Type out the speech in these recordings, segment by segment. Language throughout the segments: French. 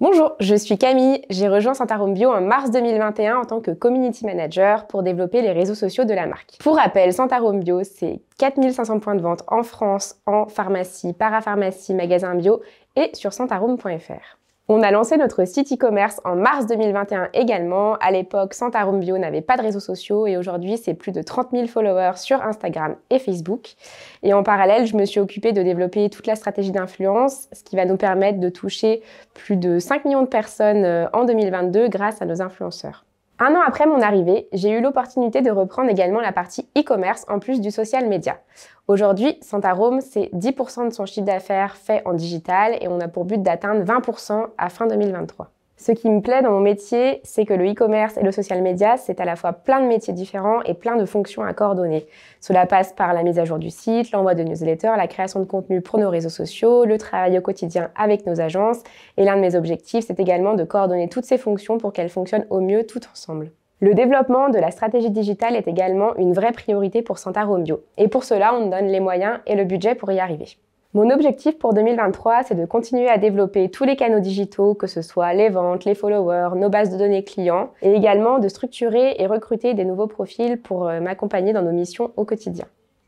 Bonjour, je suis Camille. J'ai rejoint SantaRome Bio en mars 2021 en tant que community manager pour développer les réseaux sociaux de la marque. Pour rappel, SantaRome Bio, c'est 4500 points de vente en France, en pharmacie, parapharmacie, magasin bio et sur santarome.fr. On a lancé notre site e-commerce en mars 2021 également. À l'époque, Santa Bio n'avait pas de réseaux sociaux et aujourd'hui, c'est plus de 30 000 followers sur Instagram et Facebook. Et en parallèle, je me suis occupée de développer toute la stratégie d'influence, ce qui va nous permettre de toucher plus de 5 millions de personnes euh, en 2022 grâce à nos influenceurs. Un an après mon arrivée, j'ai eu l'opportunité de reprendre également la partie e-commerce en plus du social media. Aujourd'hui, Santa Rome, c'est 10% de son chiffre d'affaires fait en digital et on a pour but d'atteindre 20% à fin 2023. Ce qui me plaît dans mon métier, c'est que le e-commerce et le social media, c'est à la fois plein de métiers différents et plein de fonctions à coordonner. Cela passe par la mise à jour du site, l'envoi de newsletters, la création de contenu pour nos réseaux sociaux, le travail au quotidien avec nos agences. Et l'un de mes objectifs, c'est également de coordonner toutes ces fonctions pour qu'elles fonctionnent au mieux tout ensemble. Le développement de la stratégie digitale est également une vraie priorité pour Santa Romeo. Et pour cela, on donne les moyens et le budget pour y arriver. Mon objectif pour 2023, c'est de continuer à développer tous les canaux digitaux, que ce soit les ventes, les followers, nos bases de données clients, et également de structurer et recruter des nouveaux profils pour euh, m'accompagner dans nos missions au quotidien.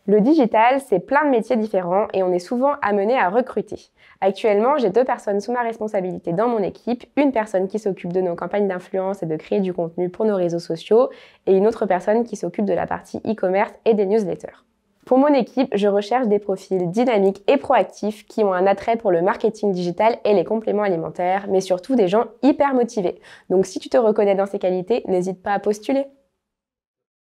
Le digital, c'est plein de métiers différents et on est souvent amené à recruter. Actuellement, j'ai deux personnes sous ma responsabilité dans mon équipe, une personne qui s'occupe de nos campagnes d'influence et de créer du contenu pour nos réseaux sociaux et une autre personne qui s'occupe de la partie e-commerce et des newsletters. Pour mon équipe, je recherche des profils dynamiques et proactifs qui ont un attrait pour le marketing digital et les compléments alimentaires, mais surtout des gens hyper motivés. Donc si tu te reconnais dans ces qualités, n'hésite pas à postuler.